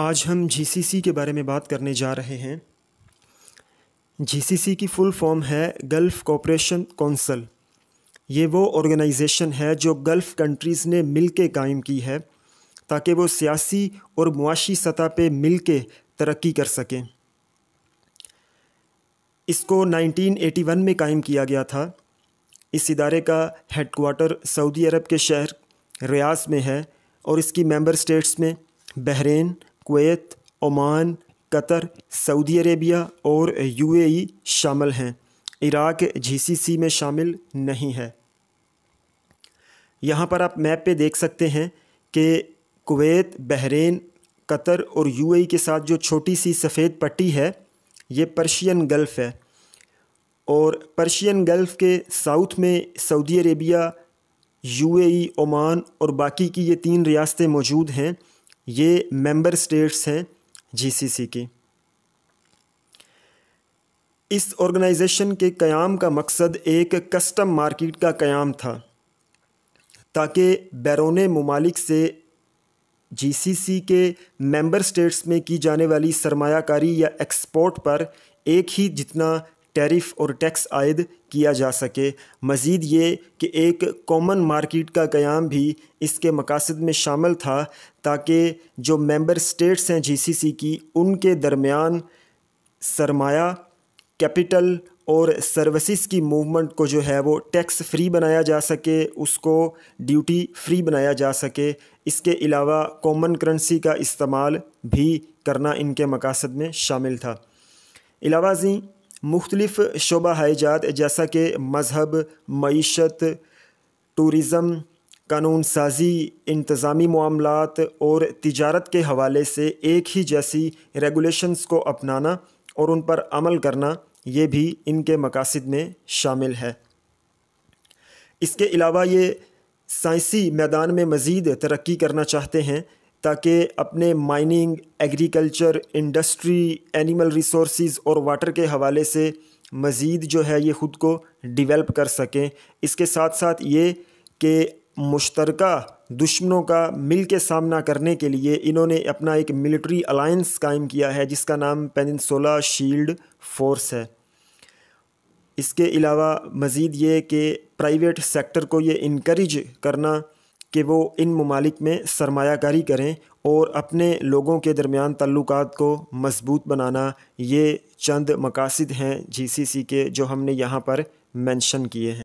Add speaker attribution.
Speaker 1: आज हम जीसीसी के बारे में बात करने जा रहे हैं जीसीसी की फुल फॉर्म है गल्फ़ कॉपरेशन कौंसल ये वो ऑर्गेनाइजेशन है जो गल्फ़ कंट्रीज़ ने मिल के कायम की है ताकि वो सियासी और मुआशी सतह पे मिल के तरक्की कर सकें इसको 1981 में कायम किया गया था इस इदारे का हेडकोार्टर सऊदी अरब के शहर रियाज में है और इसकी मेंबर स्टेट्स में Bahrain Kuwait Oman Qatar Saudi Arabia और यूएई शामिल हैं इराक जीसीसी में शामिल नहीं है यहाँ पर आप मैप पे देख सकते हैं कि कुवैत बहरीन कतर और यूएई के साथ जो छोटी सी सफ़ेद पट्टी है ये पर्शियन गल्फ़ है और पर्शियन गल्फ़ के साउथ में सऊदी अरेबिया यूएई ओमान और बाकी की ये तीन रियासतें मौजूद हैं ये मेंबर स्टेट्स हैं जीसीसी की इस ऑर्गेनाइजेशन के क़्याम का मकसद एक कस्टम मार्केट का क़्याम था ताकि बैरून ममालिक से जीसीसी के मेंबर स्टेट्स में की जाने वाली सरमायाकारी या एक्सपोर्ट पर एक ही जितना टैरिफ और टैक्स आयद किया जा सके मज़ीद ये कि एक कॉमन मार्केट का क़्याम भी इसके मकासद में शामिल था ताकि जो मेंबर स्टेट्स हैं जीसीसी की उनके दरमियान सरमाया कैपिटल और सर्विसेज की मूवमेंट को जो है वो टैक्स फ्री बनाया जा सके उसको ड्यूटी फ्री बनाया जा सके इसके अलावा कॉमन करेंसी का इस्तेमाल भी करना इनके मकासद में शामिल था अलावा जी मुख्तलिफ़ शोबा हाईजात जैसा कि मजहब मीशत टूरिज़म कानून साजी इंतज़ामी मामलत और तजारत के हवाले से एक ही जैसी रेगुलेशनस को अपनाना और उन पर अमल करना ये भी इनके मकासद में शामिल है इसके अलावा ये साइंसी मैदान में मज़ीद तरक्की करना चाहते हैं ताकि अपने mining agriculture industry animal resource और वाटर के हवाले से मज़ीद जो है ये ख़ुद को डिवेलप कर सकें इसके साथ साथ ये कि मुश्तर दुश्मनों का मिल के सामना करने के लिए इन्होंने अपना एक मिलिट्री अलाइंस कायम किया है जिसका नाम पेनसोला शील्ड फोर्स है इसके अलावा मज़ीद ये कि प्राइवेट सेक्टर को ये इनक्रेज करना कि वो इन ममालिक में सरमाकारी करें और अपने लोगों के दरमियान तल्लक को मजबूत बनाना ये चंद मकासद हैं जी सी सी के जो हमने यहाँ पर मैंशन किए हैं